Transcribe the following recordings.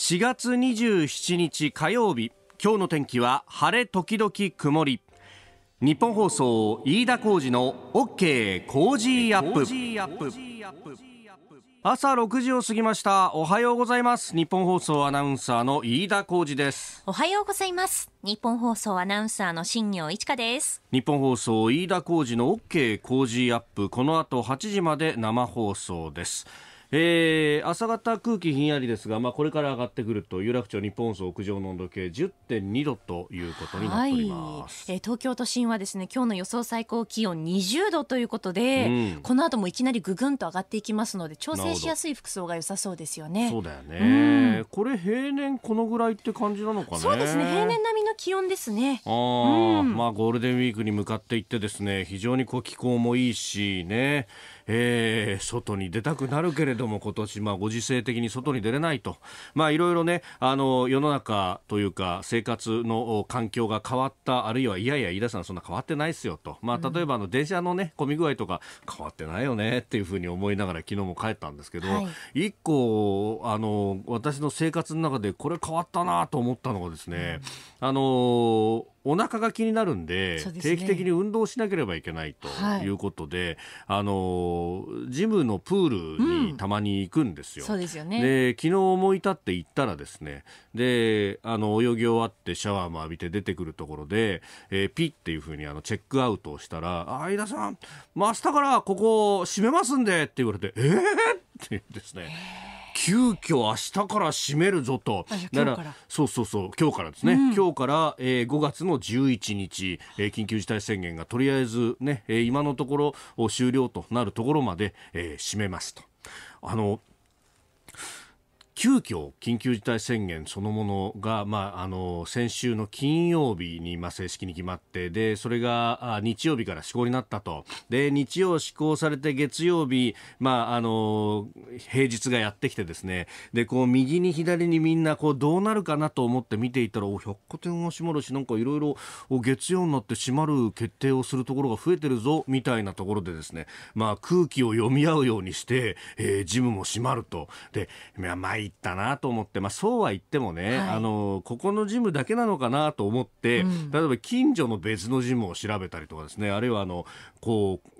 4月27日火曜日今日の天気は晴れ時々曇り日本放送飯田浩二の OK 工事アップ朝6時を過ぎましたおはようございます日本放送アナウンサーの飯田浩二ですおはようございます日本放送アナウンサーの新業一華です日本放送飯田浩二の OK 工事アップこの後8時まで生放送ですえー、朝方空気ひんやりですが、まあ、これから上がってくると有楽町日本総屋上の温度計10.2度ということになっております、はい、えー、東京都心はですね今日の予想最高気温20度ということで、うん、この後もいきなりぐぐんと上がっていきますので調整しやすい服装が良さそうですよねそうだよね、うん、これ平年このぐらいって感じなのか、ね、そうですね平年並みの気温ですねあ、うん、まあゴールデンウィークに向かっていってですね非常にこう気候もいいしねえー、外に出たくなるけれども今年、まあ、ご時世的に外に出れないといろいろねあの世の中というか生活の環境が変わったあるいはいやいや飯田さんそんな変わってないですよと、まあ、例えばあの電車のね混み具合とか変わってないよねっていうふうに思いながら昨日も帰ったんですけど、はい、一個あの私の生活の中でこれ変わったなと思ったのがですね、うん、あのーお腹が気になるんで、ね、定期的に運動しなければいけないということで、はい、あのジムのプールにたまに行くんですよ。うん、そうですよね。で昨日思い立って行ったらですね、であの泳ぎ終わってシャワーも浴びて出てくるところで、えー、ピっていうふうにあのチェックアウトをしたら「相田さん、あ、明日からここ閉めますんで」って言われて「ええー、って言うんですね。急遽明日から閉めるぞとだからそうそうそう今日からですね、うん、今日から、えー、5月の11日、えー、緊急事態宣言がとりあえずね、えー、今のところ終了となるところまで、えー、閉めますと。あの急遽緊急事態宣言そのものが、まあ、あの先週の金曜日に、ま正式に決まってでそれが日曜日から施行になったとで日曜施行されて月曜日、まあ、あの平日がやってきてですねでこう右に左にみんなこうどうなるかなと思って見ていたらお百貨店は閉まるしなんかいろいろ月曜になって閉まる決定をするところが増えてるぞみたいなところでですね、まあ、空気を読み合うようにして、えー、ジムも閉まると。で、まあいったなと思って、まあ、そうは言ってもね、はい、あのここのジムだけなのかなと思って、うん、例えば近所の別のジムを調べたりとかですねあるいはあのこう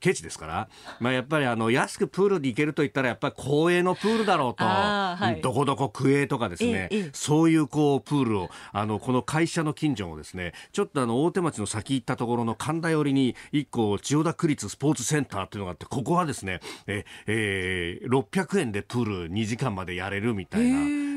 ケチですから、まあ、やっぱりあの安くプールに行けると言ったらやっぱり公営のプールだろうと、はい、どこどこ区営とかですね、そういうこうプールをあのこの会社の近所をですねちょっとあの大手町の先行ったところの神田寄りに1個千代田区立スポーツセンターというのがあってここはですねえ、えー、600円でプール2時間までやれるみたいな、え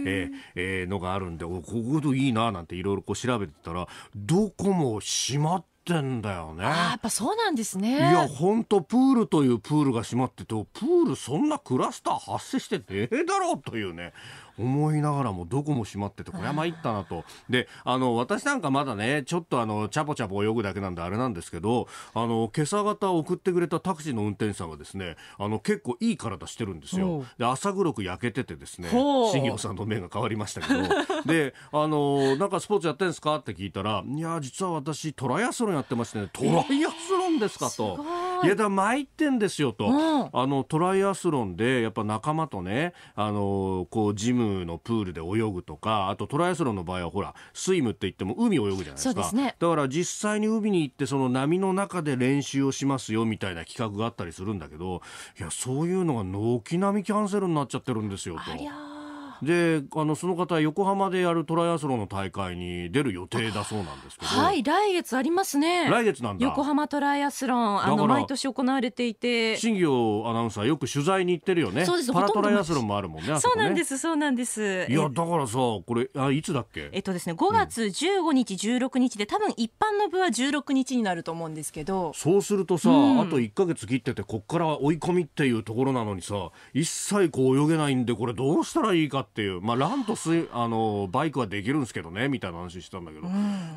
ー、えー、のがあるんでおここといいななんていろいろ調べてたらどこも閉まってってんだよねあやっぱそうなんですねいやほんとプールというプールが閉まっててプールそんなクラスター発生してええだろうというね思いながらもどこも閉まっててこれは参ったなとであの私なんかまだねちょっとあのチャポチャポ泳ぐだけなんであれなんですけどあの今朝方送ってくれたタクシーの運転手さんがですねあの結構いい体してるんですよで朝黒く焼けててですね新庄さんの目が変わりましたけど であのなんかスポーツやってんですかって聞いたらいや実は私トライアスロンやってましてねトライアスロンですかと。えーいやだ参ってんですよと、うん、あのトライアスロンでやっぱ仲間とねあのこうジムのプールで泳ぐとかあとトライアスロンの場合はほらスイムって言っても海泳ぐじゃないですか、ね、だから実際に海に行ってその波の中で練習をしますよみたいな企画があったりするんだけどいやそういうのが軒並みキャンセルになっちゃってるんですよと。であのその方横浜でやるトライアスロンの大会に出る予定だそうなんですけどはい来月ありますね来月なんだ横浜トライアスロンあの毎年行われていて新業アナウンサーよく取材に行ってるよねそうですパラトライアスロンもあるもんね、ね、そうなんですそうなんですいやだからさこれあいつだっけえっとですね5月15日、うん、16日で多分一般の部は16日になると思うんですけどそうするとさ、うん、あと1か月切っててこっから追い込みっていうところなのにさ一切こう泳げないんでこれどうしたらいいかってっていう、まあ、ランとすあのバイクはできるんですけどねみたいな話してたんだけど、うん、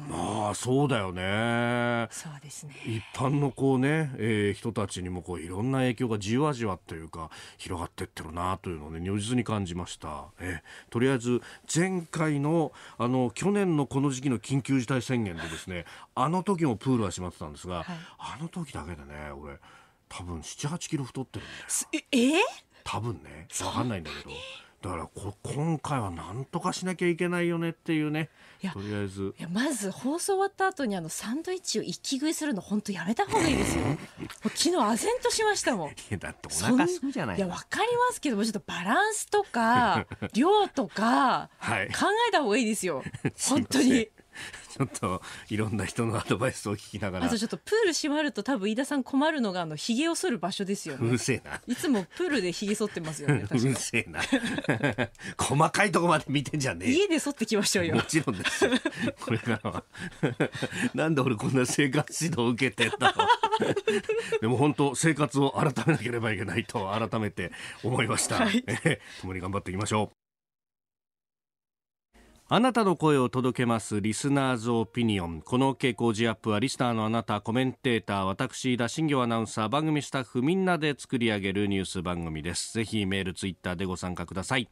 まあそうだよねそうですね一般のこうね、えー、人たちにもこういろんな影響がじわじわというか広がってってるなというのをね如実に感じました、えー、とりあえず前回のあの去年のこの時期の緊急事態宣言でですねあの時もプールは閉まってたんですが、はい、あの時だけでね俺多分78キロ太ってるんだよえー、多分ね分かんないんだけど。だから今回は何とかしなきゃいけないよねっていうねとりあえずいやまず放送終わった後にあのサンドイッチを一気食いするの本当やめた方がいいですよ昨日唖然としましたもん いやだってお腹すくじゃないいやわかりますけどもちょっとバランスとか 量とか、はい、考えた方がいいですよ 本当にちょっといろんな人のアドバイスを聞きながらあとちょっとプール閉まると多分飯田さん困るのがあの髭を剃る場所ですよねうるせえないつもプールで髭剃ってますよねうるせえな細かいとこまで見てんじゃねえ家で剃ってきましょうよもちろんですこれからはなんで俺こんな生活指導を受けてんだろうでも本当生活を改めなければいけないと改めて思いました、はい、共に頑張っていきましょうあなたの声を届けますリスナーズオピニオン。この傾向ジアップはリスナーのあなた、コメンテーター、私、田新業アナウンサー、番組スタッフみんなで作り上げるニュース番組です。ぜひメール、ツイッターでご参加ください。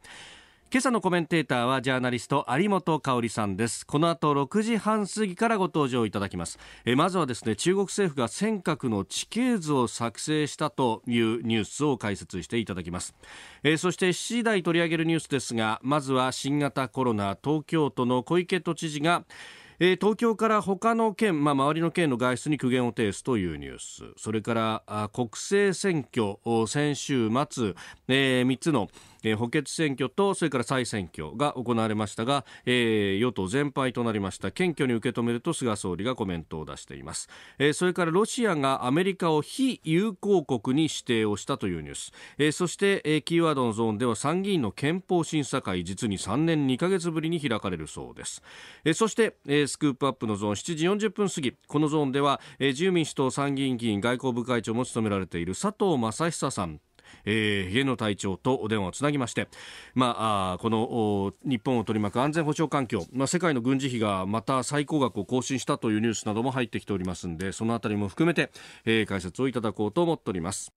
今朝のコメンテーターはジャーナリスト有本香里さんですこの後6時半過ぎからご登場いただきますえまずはですね中国政府が尖閣の地形図を作成したというニュースを解説していただきますえそして7時台取り上げるニュースですがまずは新型コロナ東京都の小池都知事が東京から他の県、まあ、周りの県の外出に苦言を呈すというニュースそれから国政選挙先週末、え3つの、えー、補欠選挙とそれから再選挙が行われましたが、えー、与党全敗となりました謙虚に受け止めると菅総理がコメントを出しています、えー、それからロシアがアメリカを非友好国に指定をしたというニュース、えー、そして、えー、キーワードのゾーンでは参議院の憲法審査会実に3年2か月ぶりに開かれるそうです、えー、そして、えー、スクープアップのゾーン7時40分過ぎこのゾーンでは、えー、自由民主党参議院議員外交部会長も務められている佐藤正久さんえー、家の隊長とお電話をつなぎまして、まあ、この日本を取り巻く安全保障環境、まあ、世界の軍事費がまた最高額を更新したというニュースなども入ってきておりますのでそのあたりも含めて、えー、解説をいただこうと思っております。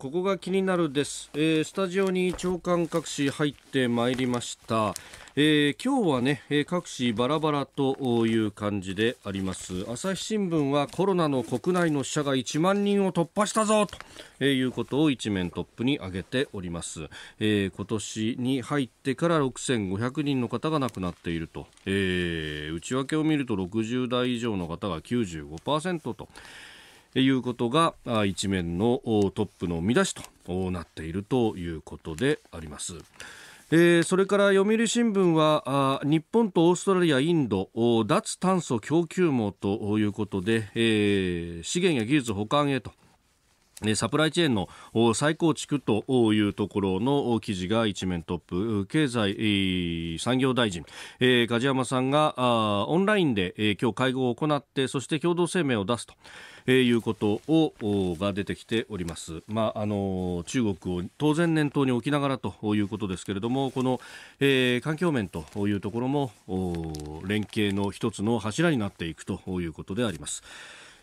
ここが気になるです、えー、スタジオに長官各紙入ってまいりました、えー、今日はね、えー、各紙バラバラという感じであります朝日新聞はコロナの国内の死者が1万人を突破したぞと、えー、いうことを一面トップに挙げております、えー、今年に入ってから6500人の方が亡くなっていると、えー、内訳を見ると60代以上の方が95%ということが一面のトップの見出しとなっているということであります。えー、それから読売新聞はあ日本とオーストラリア、インド脱炭素供給網ということで、えー、資源や技術保管へとサプライチェーンの再構築というところの記事が一面トップ経済産業大臣梶山さんがオンラインで今日会合を行ってそして共同声明を出すということをが出てきております、まあ、あの中国を当然念頭に置きながらということですけれどもこの、環境面というところも連携の一つの柱になっていくということであります。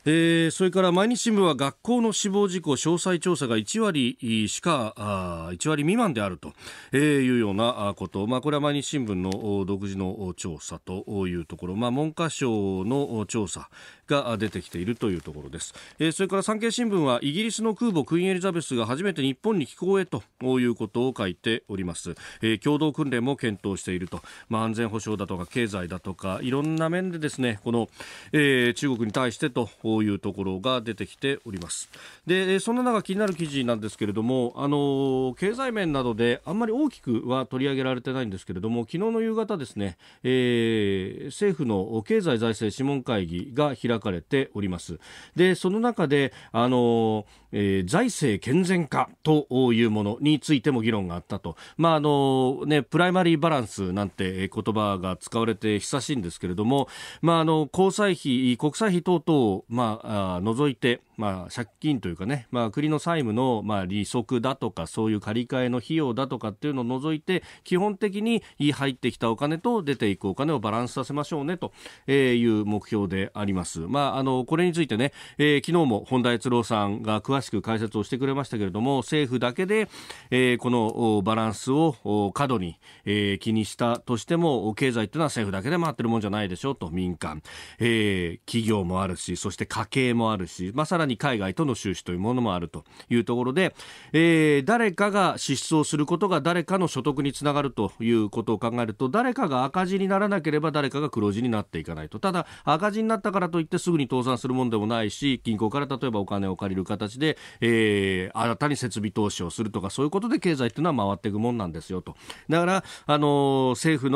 えー、それから毎日新聞は学校の死亡事故詳細調査が1割しかあ1割未満であると、えー、いうようなこと、まあ、これは毎日新聞の独自の調査というところ、まあ、文科省の調査が出てきているというところです、えー、それから産経新聞はイギリスの空母クイーンエリザベスが初めて日本に寄港へということを書いております、えー、共同訓練も検討していると、まあ、安全保障だとか経済だとかいろんな面でですねこの、えー、中国に対してとというところが出てきておりますでそんな中気になる記事なんですけれどもあの経済面などであんまり大きくは取り上げられてないんですけれども昨日の夕方ですね、えー、政府の経済財政諮問会議が開かれておりますでその中であの、えー、財政健全化というものについても議論があったと、まああのね、プライマリーバランスなんて言葉が使われて久しいんですけれども、まあ、あの交際費、国際費等々、まああ、除いて、まあ、借金というかね、まあ、国の債務の、まあ、利息だとか、そういう借り換えの費用だとかっていうのを除いて、基本的に入ってきたお金と出ていくお金をバランスさせましょうねという目標であります。まあ、あの、これについてね、えー、昨日も本田悦郎さんが詳しく解説をしてくれましたけれども、政府だけで、えー、このバランスを過度に、えー、気にしたとしても、経済というのは政府だけで回ってるもんじゃないでしょうと、民間、えー、企業もあるし、そして家計もあるし、まあ、さらに海外との収支というものもあるというところで、えー、誰かが支出をすることが誰かの所得につながるということを考えると誰かが赤字にならなければ誰かが黒字になっていかないとただ赤字になったからといってすぐに倒産するもんでもないし銀行から例えばお金を借りる形で、えー、新たに設備投資をするとかそういうことで経済というのは回っていくもんなんですよとだから、あのー、政府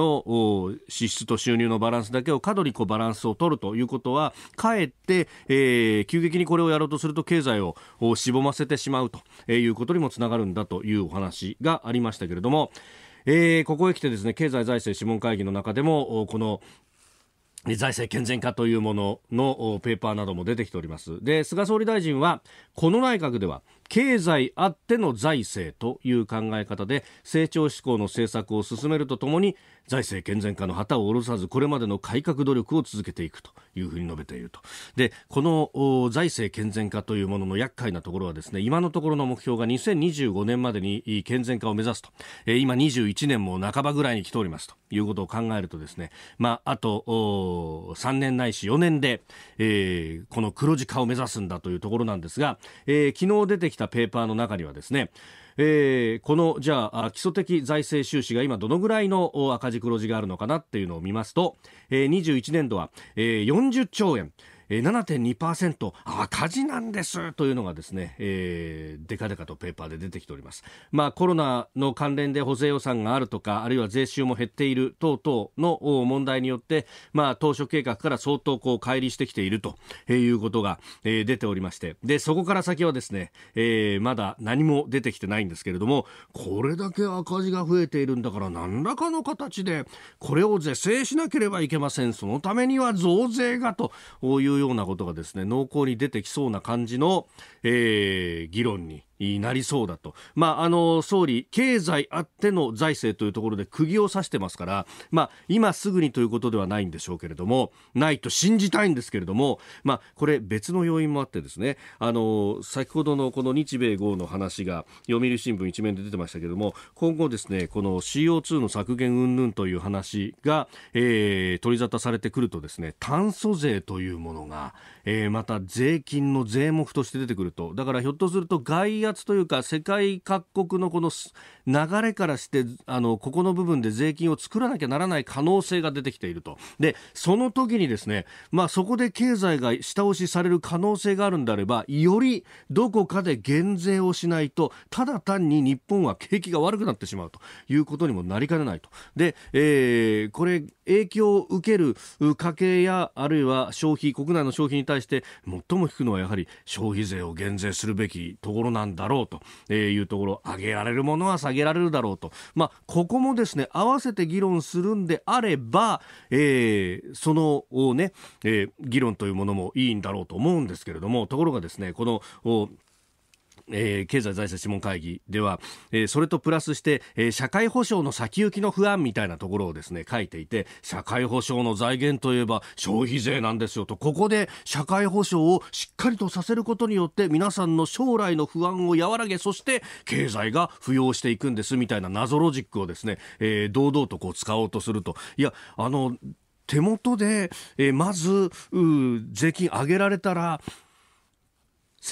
の支出と収入のバランスだけを過度にこうバランスを取るということはかえって、えー、急激にこれをやろうとすると経済をしぼませてしまうということにもつながるんだというお話がありましたけれども、えー、ここへ来てですね経済財政諮問会議の中でもこの財政健全化というもののペーパーなども出てきております。で、菅総理大臣は、この内閣では経済あっての財政という考え方で成長志向の政策を進めるとともに財政健全化の旗を下ろさずこれまでの改革努力を続けていくというふうに述べているとでこの財政健全化というものの厄介なところはですね今のところの目標が2025年までに健全化を目指すと、え今21年も半ばぐらいに来ておりますということを考えるとですね、まあ、あと3年ないし4年で、えー、この黒字化を目指すんだというところなんですが、えー、昨日出てきたしたペーパーの中にはですね、えー、このじゃあ基礎的財政収支が今どのぐらいの赤字黒字があるのかなっていうのを見ますと、えー、21年度は、えー、40兆円。7.2%赤字なんですというのがですね、えー、でかでかとペーパーで出てきております。まあコロナの関連で補正予算があるとか、あるいは税収も減っている等々の問題によって、まあ当初計画から相当こう乖離してきているということが、え出ておりまして、で、そこから先はですね、えー、まだ何も出てきてないんですけれども、これだけ赤字が増えているんだから何らかの形でこれを是正しなければいけません。そのためには増税がというようなことがですね濃厚に出てきそうな感じの、えー、議論にになりそうだと、まあ、あの総理、経済あっての財政というところで釘を刺してますから、まあ、今すぐにということではないんでしょうけれどもないと信じたいんですけれども、まあ、これ別の要因もあってですねあの先ほどのこの日米豪の話が読売新聞一面で出てましたけれども今後ですねこの CO2 の削減云々という話が、えー、取り沙汰されてくるとですね炭素税というものが、えー、また税金の税目として出てくるとだからひょっとすると外圧というか世界各国のこの流れからしてあのここの部分で税金を作らなきゃならない可能性が出てきているとでその時にですね、まあ、そこで経済が下押しされる可能性があるんであればよりどこかで減税をしないとただ単に日本は景気が悪くなってしまうということにもなりかねないと。で、えー、これ影響を受ける家計やあるいは消費国内の消費に対して最も低くのはやはり消費税を減税するべきところなんだろうというところ上げられるものは下げられるだろうと、まあ、ここもですね合わせて議論するんであれば、えー、そのね、えー、議論というものもいいんだろうと思うんですけれどもところがですねこのえー、経済財政諮問会議では、えー、それとプラスして、えー、社会保障の先行きの不安みたいなところをですね、書いていて、社会保障の財源といえば消費税なんですよと、ここで社会保障をしっかりとさせることによって、皆さんの将来の不安を和らげ、そして経済が浮揚していくんですみたいな謎ロジックをですね、えー、堂々とこう使おうとすると。いや、あの、手元で、えー、まず、税金上げられたら、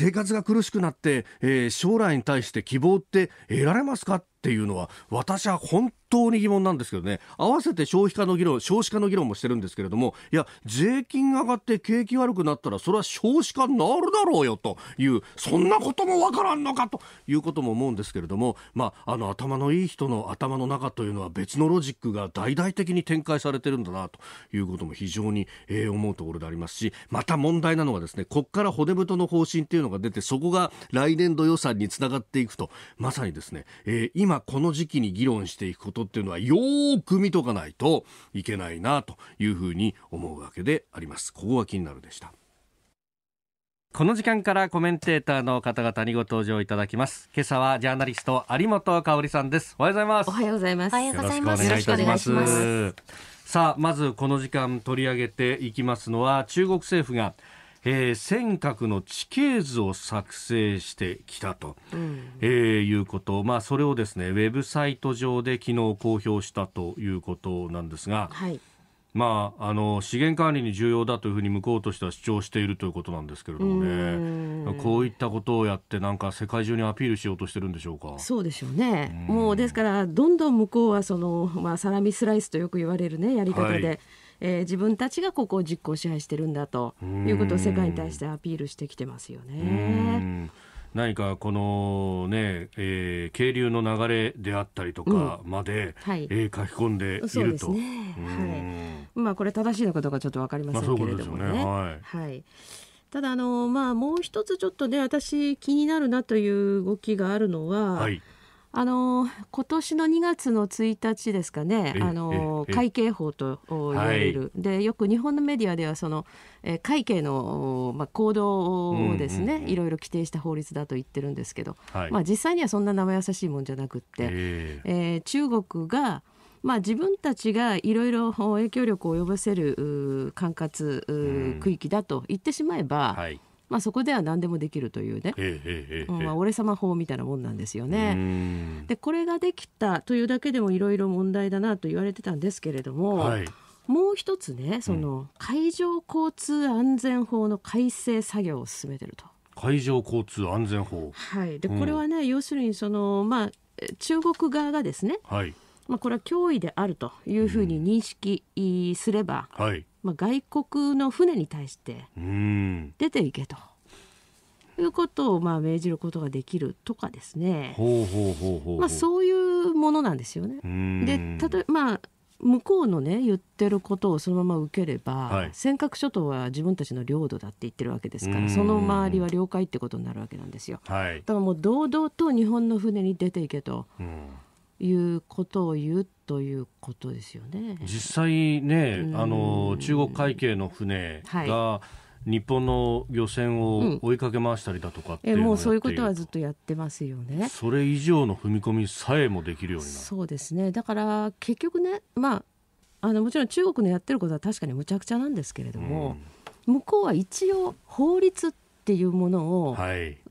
生活が苦しくなって、えー、将来に対して希望って得られますかっていうのは私は本当に疑問なんですけどね、合わせて消費化の議論、少子化の議論もしてるんですけれども、いや、税金が上がって景気悪くなったら、それは少子化になるだろうよという、そんなこともわからんのかということも思うんですけれども、まあ、あの、頭のいい人の頭の中というのは別のロジックが大々的に展開されてるんだなということも非常に、えー、思うところでありますし、また問題なのはですね、こっから骨太の方針というのが出て、そこが来年度予算につながっていくと、まさにですね、えー、今この時期に議論していくことトっていうのはよーく見とかないといけないなというふうに思うわけであります。ここが気になるでした。この時間からコメンテーターの方々にご登場いただきます。今朝はジャーナリスト有本香さんです。おはようございます。おはようございます。おはようございます。よろしくお願いします。さあ、まずこの時間取り上げていきますのは中国政府がえー、尖閣の地形図を作成してきたと、うん、えー、いうこと、まあ、それをですねウェブサイト上で昨日公表したということなんですが。はいまあ、あの資源管理に重要だというふうに向こうとしては主張しているということなんですけれどもねこういったことをやってなんか世界中にアピールしようとしてるんでしょうかそうでしょうねもうですからどんどん向こうはその、まあ、サラミスライスとよく言われる、ね、やり方で。はいえー、自分たちがここを実行支配してるんだということを世界に対してアピールしてきてますよね。何かこのね、えー、渓流の流れであったりとかまで、うんはい、えー、書き込んでいると。そうですね。はい。まあこれ正しいのかどうかちょっとわかりませんけれどもね。まあ、ねはい、はいただあの、まあ、もう一つちょっとね私気になるなという動きがあるのは、はい、あの今年の2月の1日ですかね、あの会計法と言われる、はい、でよく日本のメディアではその、え会計の、まあ、行動をですね、いろいろ規定した法律だと言ってるんですけど、はい、まあ、実際にはそんな生優しいもんじゃなくって、ええ中国が、まあ、自分たちがいろいろ影響力を及ぼせる管轄区域だと言ってしまえば、はいまあ、そこでは何でもできるというね、まあ、俺様法みたいなもんなんですよね。でこれができたというだけでもいろいろ問題だなと言われてたんですけれども。はいもう一つね、その、海上交通安全法の改正作業を進めてると。海上交通安全法。はい、で、これはね、うん、要するに、その、まあ、中国側がですね。はい。まあ、これは脅威であるというふうに認識すれば、うんはい、まあ、外国の船に対して出ていけと。いうことをまあ命じることができるとかですね。まあそういうものなんですよね。で、例えまあ向こうのね言ってることをそのまま受ければ、はい、尖閣諸島は自分たちの領土だって言ってるわけですからその周りは領海ってことになるわけなんですよ、はい、だからもう堂々と日本の船に出ていけと、いうことを言うということですよね。実際ね、あの中国海警の船が、はい、日本の漁船を追いかけ回したりだとかっていう、うん、えもうそういうことはずっとやってますよね。それ以上の踏み込みさえもできるようになる。そうですね。だから結局ね、まああのもちろん中国のやってることは確かにむちゃくちゃなんですけれども、うん、向こうは一応法律ってっていうものを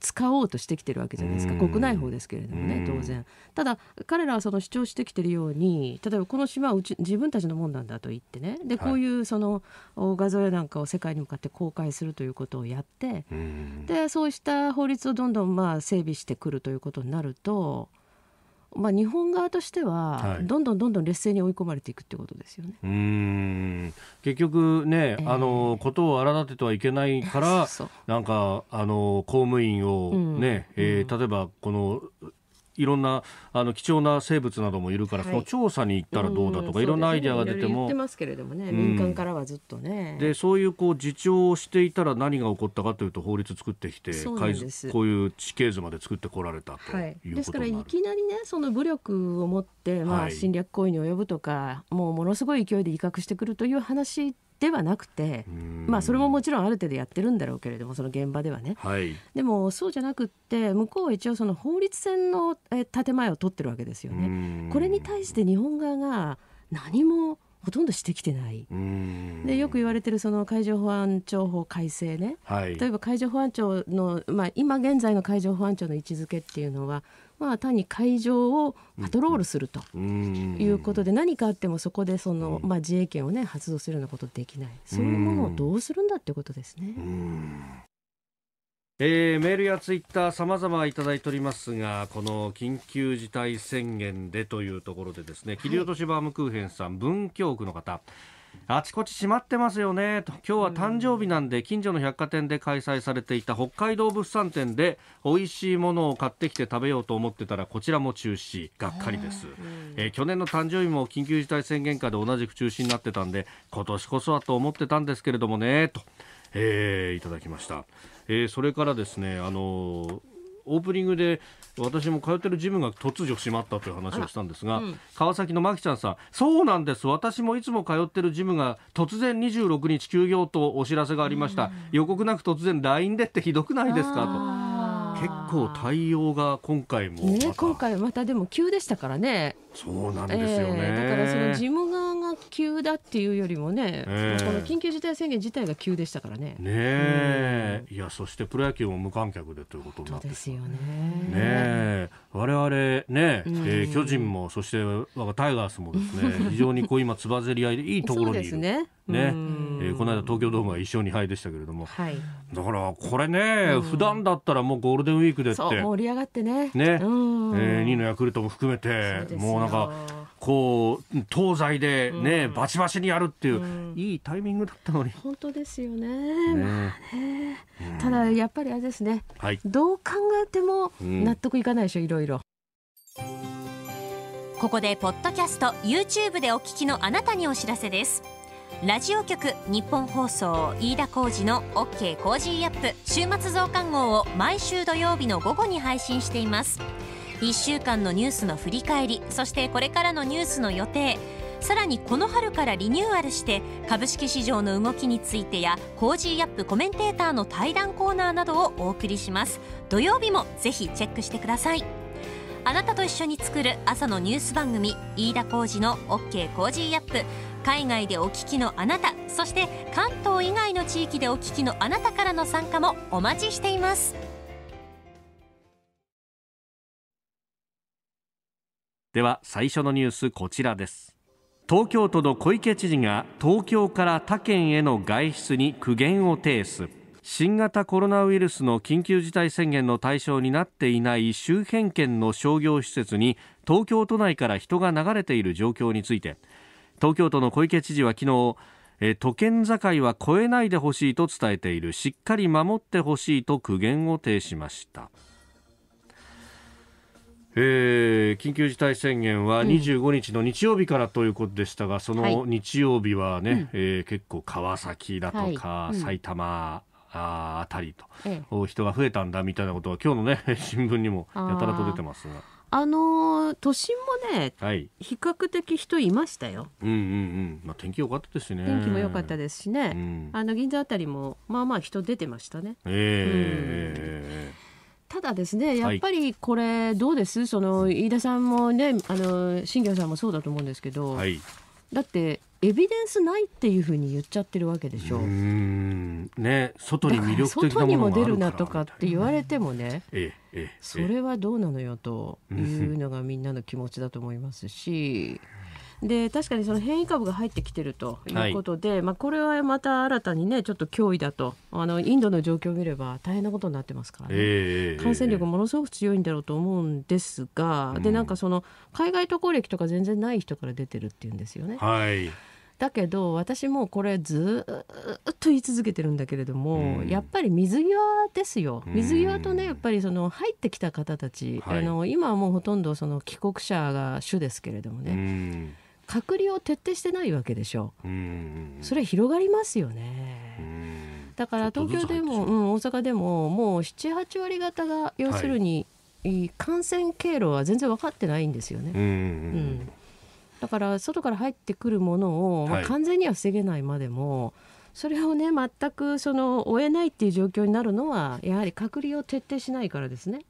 使おうとしてきてるわけじゃないですか、はい、国内法ですけれどもね当然ただ彼らはその主張してきてるように例えばこの島はうち自分たちのもんなんだと言ってねでこういうその画像やなんかを世界に向かって公開するということをやって、はい、でそうした法律をどんどんまあ整備してくるということになるとまあ、日本側としては、どんどんどんどん劣勢に追い込まれていくってことですよね。はい、うん結局ね、えー、あのことを荒立ててはいけないから、なんかあの公務員をね、ね、うん、えー、例えばこのいろんなあの貴重な生物などもいるから、その調査に行ったらどうだとか、いろんなアイデアが出ても。ますけれどもね、民間からはずっとね。でそういうこう自重をしていたら何が起こったかというと法律作ってきてこういう地形図まで作ってこられたというですからいきなりねその武力を持って、まあ、侵略行為に及ぶとか、もうものすごい勢いで威嚇してくるという話ではなくて、まあ、それももちろんある程度やってるんだろうけれどもその現場ではね、はい、でもそうじゃなくって向こうは一応その法律戦の建前を取ってるわけですよね。これに対して日本側が何もほとんどしてきてないでよく言われてるその海上保安庁法改正ね、はい、例えば海上保安庁の、まあ、今現在の海上保安庁の位置づけっていうのはまあ、単に会場をパトロールするということで、何かあってもそこでその、まあ、自衛権を、ね、発動するようなことできないそういうものをどうするんだってことですね。えー、メールやツイッターさまざまいただいておりますがこの緊急事態宣言でというところでですね切り落としバームクーヘンさん、文京区の方あちこち閉まってますよねと今日は誕生日なんで近所の百貨店で開催されていた北海道物産展で美味しいものを買ってきて食べようと思ってたらこちらも中止がっかりです、えー、去年の誕生日も緊急事態宣言下で同じく中止になってたんで今年こそはと思ってたんですけれどもねと、えー、いただきました、えー、それからですねあのオープニングで私も通ってるジムが突如閉まったという話をしたんですが、うん、川崎のきちゃんさんそうなんです私もいつも通ってるジムが突然26日休業とお知らせがありました、うん、予告なく突然 LINE でってひどくないですかと結構対応が今回も、ね、今回またでも急でしたからねそうなんですよね、えー、だからその事務側が急だっていうよりもね、えー、この緊急事態宣言自体が急でしたからね。ね、うん、いやそしてプロ野球も無観客でということになってですよね。ねえ我々ね、えー、巨人もそして我がタイガースもですね 非常にこう今つばぜり合いでいいところにいる。ねね、えー、この間東京ドームは1勝2敗でしたけれども、はい、だからこれね、うん、普段だったらもうゴールデンウィークでって盛り上がってねね、うえー、2位のヤクルトも含めてもうのが。こう東西でね、うん、バチバチにやるっていう、うん、いいタイミングだったのに本当ですよね、ねまあね、うん、ただやっぱりあれですね、はい、どう考えても納得いかないでしょ、うん、いろいろここでポッドキャスト YouTube でお聞きのあなたにお知らせですラジオ局日本放送飯田浩二の OK コージーアップ週末増刊号を毎週土曜日の午後に配信しています1週間のニュースの振り返りそしてこれからのニュースの予定さらにこの春からリニューアルして株式市場の動きについてやコージーアップコメンテーターの対談コーナーなどをお送りします土曜日もぜひチェックしてくださいあなたと一緒に作る朝のニュース番組飯田浩二の OK コージーアップ海外でお聞きのあなたそして関東以外の地域でお聞きのあなたからの参加もお待ちしていますでは最初のニュースこちらです東京都の小池知事が東京から他県への外出に苦言を呈す新型コロナウイルスの緊急事態宣言の対象になっていない周辺県の商業施設に東京都内から人が流れている状況について東京都の小池知事は昨日え都県境は越えないでほしいと伝えているしっかり守ってほしいと苦言を呈しました。えー、緊急事態宣言は25日の日曜日からということでしたが、うん、その日曜日はね、はい、えー、結構川崎だとか、はいうん、埼玉ああたりと、ええ、人が増えたんだみたいなことは今日のね 新聞にもやたらと出てますが。あのー、都心もね、はい、比較的人いましたよ。うんうんうん。まあ天気良かったですね。天気も良かったですしね。うん、あの銀座あたりもまあまあ人出てましたね。えー、うんただですね、やっぱりこれ、どうです、その飯田さんもね、あの新庄さんもそうだと思うんですけど、はい、だって、エビデンスないっていうふうに言っちゃってるわけでしょ。うね、外に魅力的なものがあ外にも出るなとかって言われてもね、ええええ、それはどうなのよというのがみんなの気持ちだと思いますし。で確かにその変異株が入ってきてるということで、はい、まあ、これはまた新たに、ね、ちょっと脅威だとあのインドの状況を見れば大変なことになってますからね、えー、感染力ものすごく強いんだろうと思うんですが、でなんかその海外渡航歴とか全然ない人から出てるっていうんですよね。はいだけど私もこれずっと言い続けてるんだけれども、うん、やっぱり水際ですよ水際とねやっぱりその入ってきた方たち、あの今はもうほとんどその帰国者が主ですけれどもね。うん隔離を徹底してないわけでしょう。それ広がりますよねだから東京でも、うん、大阪でももう78割方が要するに、はい、感染経路は全然分かってないんですよね。うんうんだから外から入ってくるものを、まあ、完全には防げないまでも、はいそれをね全くその追えないっていう状況になるのはやはり隔離を徹底しないからですね。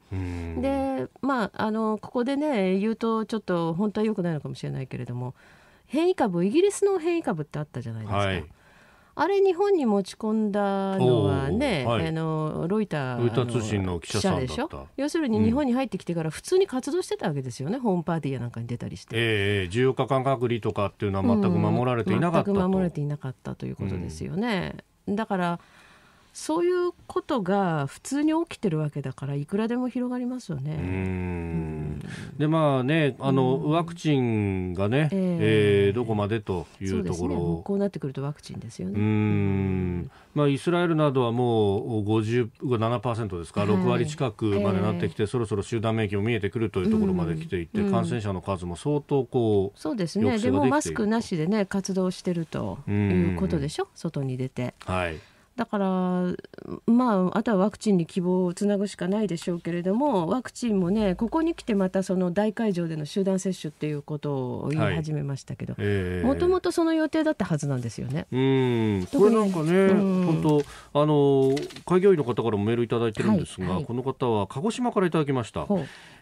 でまああのここでね言うとちょっと本当は良くないのかもしれないけれども変異株イギリスの変異株ってあったじゃないですか。はいあれ日本に持ち込んだのはね、はい、あのロイターロイタ通信の記者でしょ要するに日本に入ってきてから普通に活動してたわけですよね、うん、ホームパーティーやなんかに出たりして、えー、14日間隔離とかっていうのは全く守られていなかった、うん、全く守られていなかったということですよね、だからそういうことが普通に起きてるわけだからいくらでも広がりますよね。うん、でまあねあの、ワクチンがね、えー、えー、どこまでというところ、ね、こうなってくるとワクチンですよね。まあ、イスラエルなどはもう57%ですか、6割近くまでなってきて、そろそろ集団免疫も見えてくるというところまで来ていて、感染者の数も相当こうそうですねでもマスクなしでね活動してるということでしょ、外に出て。はいだからまああとはワクチンに希望をつなぐしかないでしょうけれどもワクチンもねここに来てまたその大会場での集団接種っていうことを言い始めましたけどもともとその予定だったはずなんですよね。うんこれなんかね、本当あの開業医の方からもメールいただいてるんですが、はいはい、この方は鹿児島からいただきました。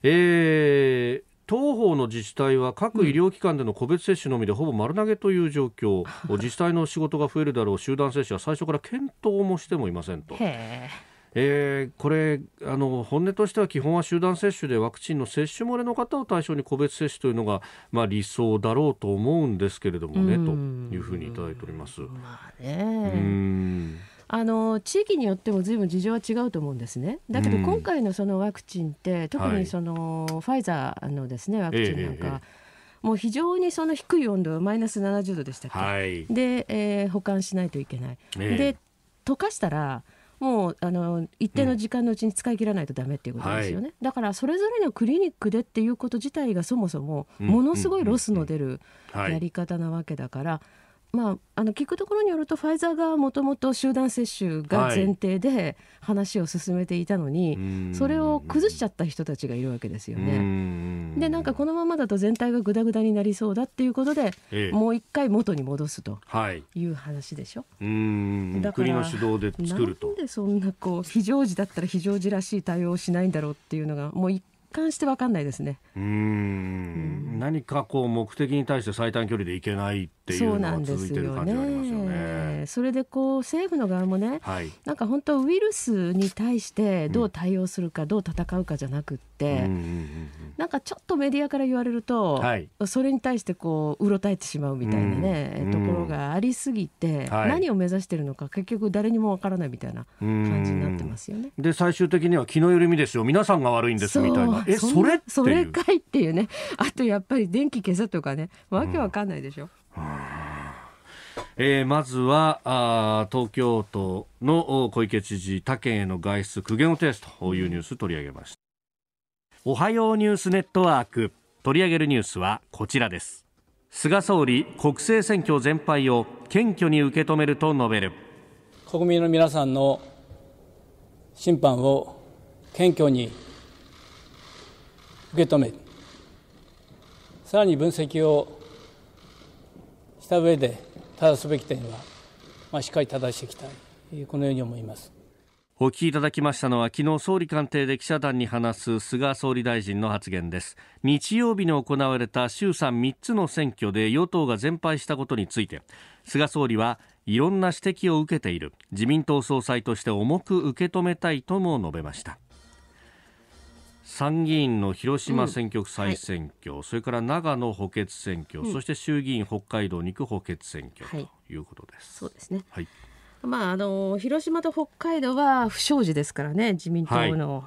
えー当方の自治体は各医療機関での個別接種のみでほぼ丸投げという状況、うん、自治体の仕事が増えるだろう集団接種は最初から検討もしてもいませんと。えー、これあの、本音としては基本は集団接種でワクチンの接種漏れの方を対象に個別接種というのが、まあ、理想だろうと思うんですけれどもねというふうにいただいております。まあねあの地域によっても随分事情は違うと思うんですね。だけど今回のそのワクチンって、うん、特にその、ファイザーのですねワクチンなんか。ええもう非常にその低い温度マイナス70度でしたっけ、はい、で、えー、保管しないといけない、えで溶かしたらもうあの一定の時間のうちに使い切らないとダメっていうことですよね、うんはい、だからそれぞれのクリニックでっていうこと自体がそもそもものすごいロスの出るやり方なわけだから、まあ、あの聞くところによるとファイザーがもともと集団接種が前提で話を進めていたのに、はい、それを崩しちゃった人たちがいるわけですよね。でなんかこのままだと全体がぐだぐだになりそうだっていうことで、ええ、もう一回元に戻すという話でしょ。うだから国の主導で作るとなんでそんなこう非常時だったら非常時らしい対応をしないんだろうっていうのがもう一感して分かんないですねうん何かこう目的に対して最短距離で行けないっていうのが続いてる感じがありますよね。それでこう政府の側もね、はい、なんか本当ウイルスに対してどう対応するか、うん、どう戦うかじゃなくって、うんうん、なんかちょっとメディアから言われると、はい、それに対してこううろたえてしまうみたいなね、ところがありすぎて、何を目指してるのか結局誰にもわからないみたいな感じになってますよね。で最終的には気の緩みですよ皆さんが悪いんですみたいなえそれそれかいっていうねあとやっぱり電気消せとかねわけわかんないでしょ。うんえー、まずはあ東京都の小池知事他県への外出苦言を呈すというニュース取り上げましたおはようニュースネットワーク取り上げるニュースはこちらです菅総理国政選挙全敗を謙虚に受け止めると述べる国民の皆さんの審判を謙虚に受け止めさらに分析をした上で正すべき点は、まあ、しっかり正していきたいこのように思います。お聞きいただきましたのは昨日総理官邸で記者団に話す菅総理大臣の発言です日曜日に行われた衆参3つの選挙で与党が全敗したことについて菅総理はいろんな指摘を受けている自民党総裁として重く受け止めたいとも述べました参議院の広島選挙区再選挙、うんはい、それから長野補欠選挙、うん、そして衆議院北海道2区補欠選挙ということです。はい、そうですね、はいまあ、あの広島と北海道は不祥事ですからね自民党の、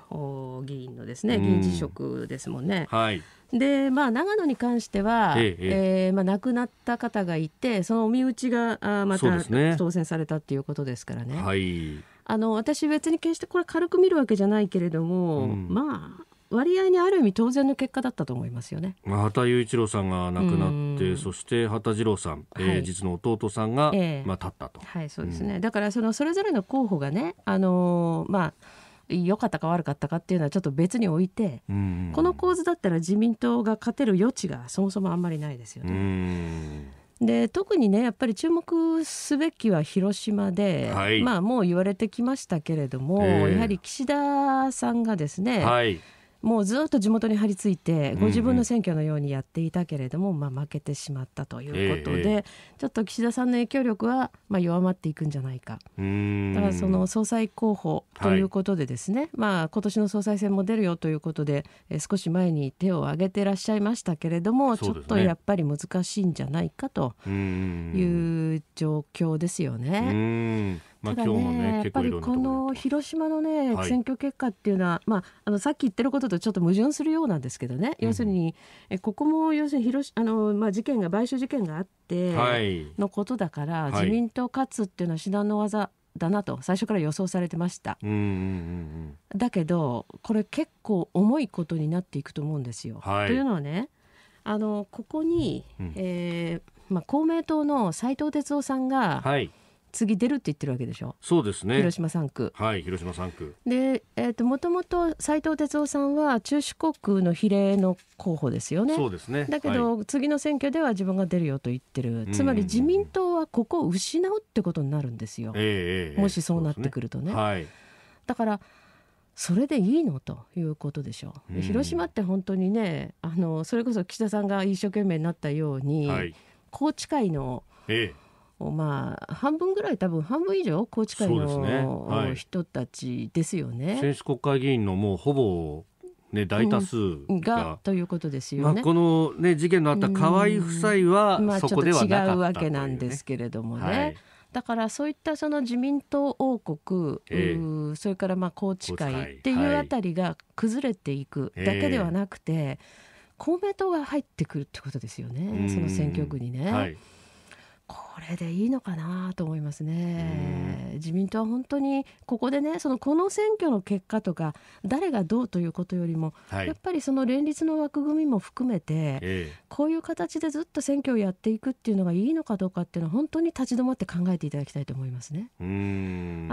はい、議員のですね議員辞職ですもんね。ん、はいでまあ、長野に関しては、えええー、まあ、亡くなった方がいてそのお身内があまた、ね、当選されたっていうことですからね。はいあの私別に決してこれ軽く見るわけじゃないけれども、うん、まあ割合にある意味当然の結果だったと思いますよね。畑雄一郎さんが亡くなって、そして畑次郎さん、えー、はい、実の弟さんが、えー、まあ立ったと。はい、そうですね。うん、だからそのそれぞれの候補がね、あのー、まあ。良かったか悪かったかっていうのはちょっと別に置いて、この構図だったら自民党が勝てる余地がそもそもあんまりないですよね。で特にねやっぱり注目すべきは広島で、はい、まあもう言われてきましたけれども、えー、やはり岸田さんがですね、はいもうずっと地元に張り付いてご自分の選挙のようにやっていたけれども、まあ、負けてしまったということで、ちょっと岸田さんの影響力はまあ弱まっていくんじゃないかだからその総裁候補ということでですね、はいまあ今年の総裁選も出るよということで、え少し前に手を挙げてらっしゃいましたけれども、ちょっとやっぱり難しいんじゃないかという状況ですよね。まあ、ね、やっぱりこの広島のね、選挙結果っていうのは、まあ、あの、さっき言ってることとちょっと矛盾するようなんですけどね。要するに、え、ここも、要するに、広あの、まあ、事件が、買収事件があって。のことだから、はい、自民党勝つっていうのは至難の業だなと最初から予想されてました、うんうんうんうん、だけどこれ結構重いことになっていくと思うんですよ。はい、というのはねあのここに、うん、えー、まあ、公明党の斎藤哲夫さんが、はい次出るって言ってるわけでしょそうですね広島三区はい広島三区でえっ、ー、ともともと斉藤哲夫さんは中四国の比例の候補ですよねそうですねだけど、はい、次の選挙では自分が出るよと言ってるつまり自民党はここを失うってことになるんですよ、えー、もしそうなってくるとねねはい、だからそれでいいのということでしょう、広島って本当にねあのそれこそ岸田さんが一生懸命になったように、はい、宏池会の、ええまあ、半分ぐらい、多分半分以上、宏池会の人たちですよね。選手国会議員のもうほぼね、大多数が,、ということですよね。まあ、この、ね、事件のあった河合夫妻は、まあ、そこでは違うわけなんですけれどもね。はいだからそういったその自民党王国、えー、それからまあ宏池会っていうあたりが崩れていくだけではなくて、えー、公明党が入ってくるってことですよね、その選挙区にね。はいこれでいいのかなと思いますね。自民党は本当にここでねそのこの選挙の結果とか誰がどうということよりも、はい、やっぱりその連立の枠組みも含めて、えー、こういう形でずっと選挙をやっていくっていうのがいいのかどうかっていうのは本当に立ち止まって考えていただきたいと思いますね。あ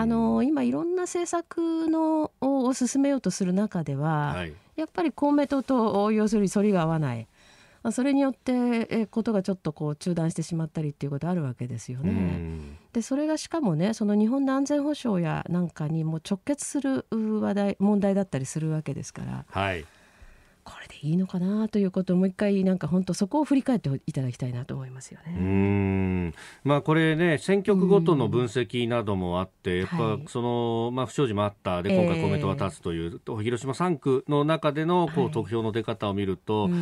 の今いろんな政策のを進めようとする中では、はい、やっぱり公明党と要するに反りが合わない。それによってえことがちょっとこう中断してしまったりっていうことあるわけですよね。でそれがしかもねその日本の安全保障やなんかにも直結する話題問題だったりするわけですから。はいいいのかなということをもう一回なんか本当そこを振り返っていただきたいなと思いますよね。うんまあこれね選挙区ごとの分析などもあってやっぱその、まあ不祥事もあったで今回公明党は立つという、えー、広島3区の中でのこう得票の出方を見ると、はい、え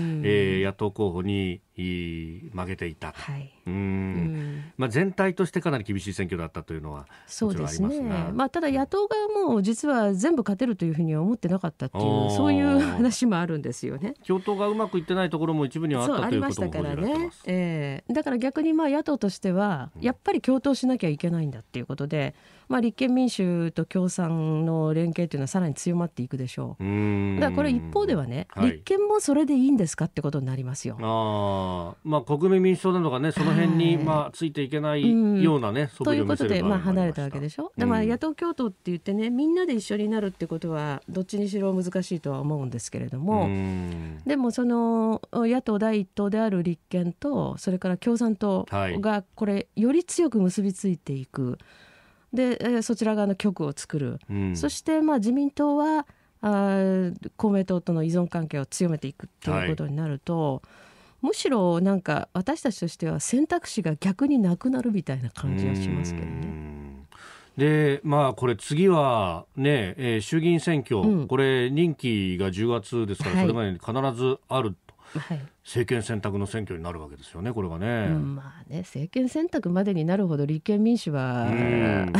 ー、野党候補に負けていた、はい、うんまあ、全体としてかなり厳しい選挙だったというのはそうですねまあ、ただ野党側も実は全部勝てるというふうには思ってなかったっていうそういう話もあるんですよね。ね共闘がうまくいってないところも一部にはあったということも報じらねえー、だから逆にまあ野党としてはやっぱり共闘しなきゃいけないんだっていうことでまあ、立憲民主と共産の連携というのはさらに強まっていくでしょう。うだからこれ一方ではね、はい、立憲もそれでいいんですかってことになりますよ。あまあ、国民民主党などがねその辺に、まあ、ついていけないようなね、ということで、まあ、離れたわけでしょ。だから野党共闘って言ってねみんなで一緒になるってことはどっちにしろ難しいとは思うんですけれどもでもその野党第一党である立憲とそれから共産党がこれより強く結びついていく。はいでそちら側の局を作る、うん、そしてまあ自民党はあ公明党との依存関係を強めていくということになると、はい、むしろなんか私たちとしては選択肢が逆になくなるみたいな感じがしますけどね。でまあ、これ次はね、ねえー、衆議院選挙、うん、これ任期が10月ですから、それまでに必ずあるはい、政権選択の選挙になるわけですよね、これはね。うん、まあね、政権選択までになるほど立憲民主は、ね、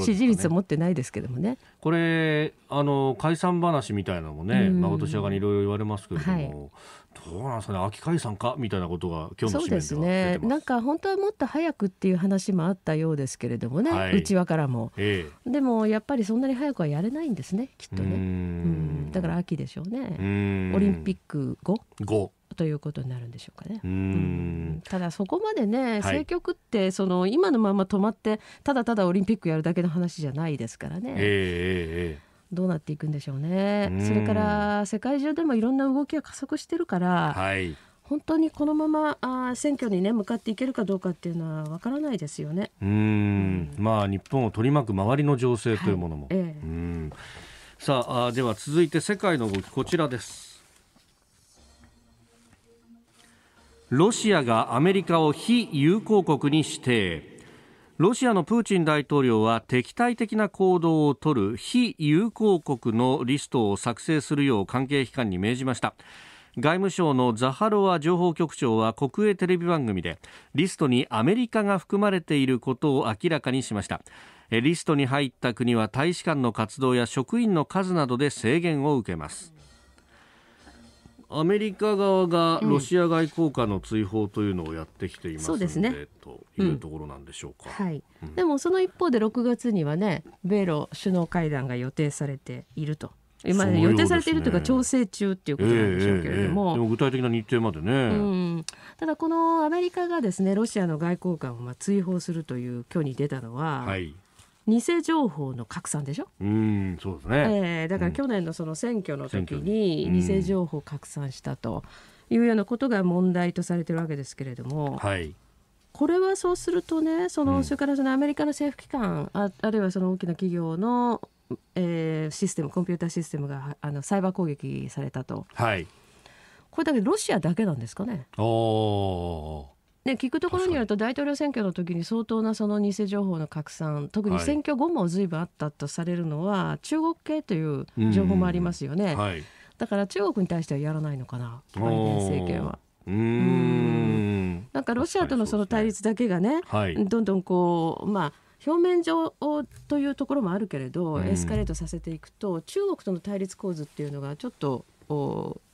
支持率を持ってないですけどもね。これあの解散話みたいなのもね、まあとし上がりいろいろ言われますけれども、はい、どうなんですかね、秋解散かみたいなことが今日の紙面でそうですね。なんか本当はもっと早くっていう話もあったようですけれどもね、はい、内輪からも、ええ、でもやっぱりそんなに早くはやれないんですね、きっとね。うんだから秋でしょうねオリンピック後ということになるんでしょうかね。うんただそこまでね、政局ってその今のまま止まってただただオリンピックやるだけの話じゃないですからね。えー、どうなっていくんでしょうね。それから世界中でもいろんな動きが加速してるから、はい、本当にこのままあ選挙にね向かっていけるかどうかっていうのはわからないですよね。うん、まあ日本を取り巻く周りの情勢というものも。はいええさあでは続いて世界の動きこちらですロシアがアメリカを非友好国に指定ロシアのプーチン大統領は敵対的な行動をとる非友好国のリストを作成するよう関係機関に命じました外務省のザハロワ情報局長は国営テレビ番組でリストにアメリカが含まれていることを明らかにしましたリストに入った国は大使館の活動や職員の数などで制限を受けますアメリカ側がロシア外交官の追放というのをやってきていますので,、うんでね、というところなんでしょうか、うんはいうん、でもその一方で6月にはね米ロ首脳会談が予定されていると。今、ね、予定されているというか調整中っていうことなんでしょうけれどもえーえーえー、でも具体的な日程までね、ただこのアメリカがですねロシアの外交官をまあ追放するという今日に出たのは、はい、偽情報の拡散でしょうんそうですね、えー、だから去年のその選挙の時に偽情報拡散したというようなことが問題とされてるわけですけれども。はいこれはそうするとねその、それからそのアメリカの政府機関ああるいはその大きな企業の、えー、システムコンピューターシステムがあのサイバー攻撃されたと、はい、これだけロシアだけなんですかね。おね、聞くところによると大統領選挙の時に相当なその偽情報の拡散特に選挙後も随分あったとされるのは、中国系という情報もありますよね、はい、だから中国に対してはやらないのかなバイデン政権は。うんなんかロシアとのその対立だけがね、ねはい、どんどんこう、まあ、表面上というところもあるけれどエスカレートさせていくと、中国との対立構図っていうのがちょっと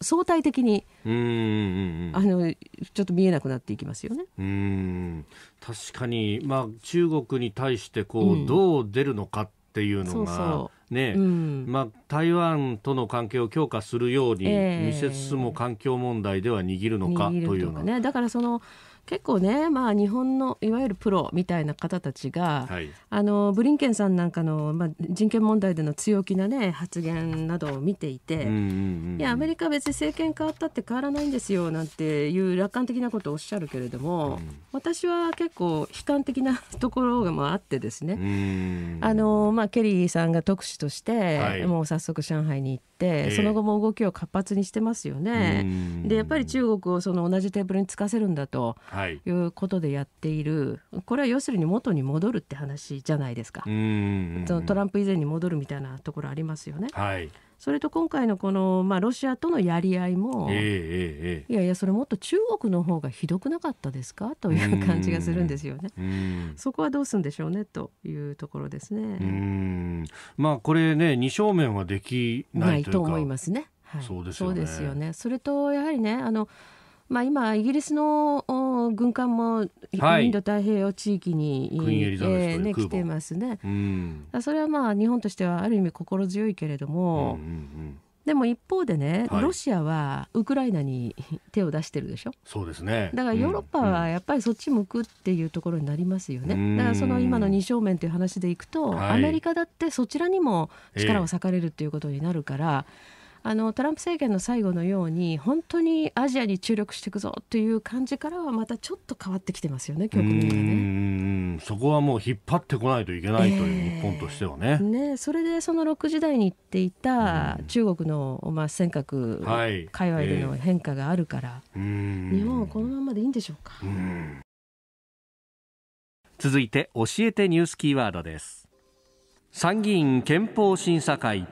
相対的にあのちょっと見えなくなっていきますよね。うん確かに、まあ、中国に対してこう、うん、どう出るのかっていうのが。ね、まあ、台湾との関係を強化するように見せつつも環境問題では握るのかというような、えー、ね、だからその結構ね、まあ、日本のいわゆるプロみたいな方たちが、はい、あのブリンケンさんなんかの、まあ、人権問題での強気な、ね、発言などを見ていて、いやアメリカは別に政権変わったって変わらないんですよなんていう楽観的なことをおっしゃるけれども、うん、私は結構悲観的なところがあってですね、あのまあ、ケリーさんが特使として、はい、もう早速上海に行って。、その後も動きを活発にしてますよね。でやっぱり中国をその同じテーブルにつかせるんだということでやっている、はい、これは要するに元に戻るって話じゃないですかそのトランプ以前に戻るみたいなところありますよね。はいそれと今回のこの、まあ、ロシアとのやり合いも、えー、いやいや、それもっと中国の方がひどくなかったですかという感じがするんですよね。そこはどうするんでしょうねというところですね。まあ、これね、二正面はできないと思いますね。はい、そうですよね。それとやはりねあのまあ、今、イギリスの軍艦も、インド太平洋地域に、えーね、来てますね、うん、それはまあ日本としてはある意味心強いけれども、うんうんうんでも一方でね、はい、ロシアはウクライナに手を出してるでしょそうですねだからヨーロッパはやっぱりそっち向くっていうところになりますよね、うん、だからその今の二正面という話でいくと、はい、アメリカだってそちらにも力を割かれるということになるから、えーあのトランプ政権の最後のように本当にアジアに注力していくぞという感じからはまたちょっと変わってきてますよね局面がねそこはもう引っ張ってこないといけないという日本としてはねえー、ねそれでその6時台に言っていた中国の、まあ、尖閣界隈での変化があるから、はいえー、日本はこのままでいいんでしょうか続いて教えてニュースキーワードです参議院憲法審査会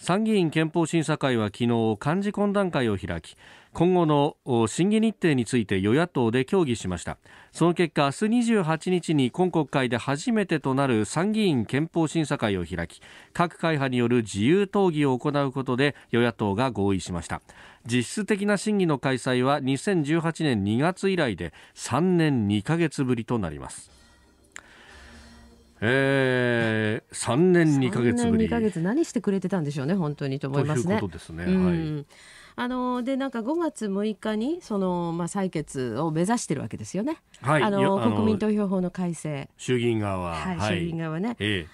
参議院憲法審査会は昨日幹事懇談会を開き今後の審議日程について与野党で協議しましたその結果明日28日に今国会で初めてとなる参議院憲法審査会を開き各会派による自由討議を行うことで与野党が合意しました実質的な審議の開催は2018年2月以来で3年2ヶ月ぶりとなりますえー、3年二か月ぶり。3月何してくれてたんでしょうね、本当にと思いますね。ということですね。はい。あのでなんか5月6日にその、まあ、採決を目指してるわけですよね、はい、あの国民投票法の改正衆議院側は、はい、衆議院側ね、ええ、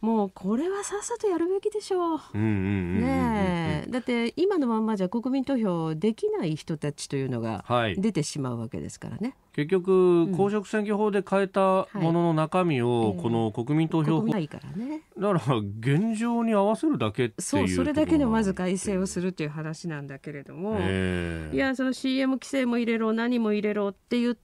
もうこれはさっさとやるべきでしょう。ねだって今のままじゃ国民投票できない人たちというのが出てしまうわけですからね。はい、結局公職選挙法で変えたものの中身を、この国民投票法、はいえー、からね。だから現状に合わせるだけっていうそうそれだけのまず改正をするという話なんだけれども、えー、いやその CM 規制も入れろ何も入れろって言って、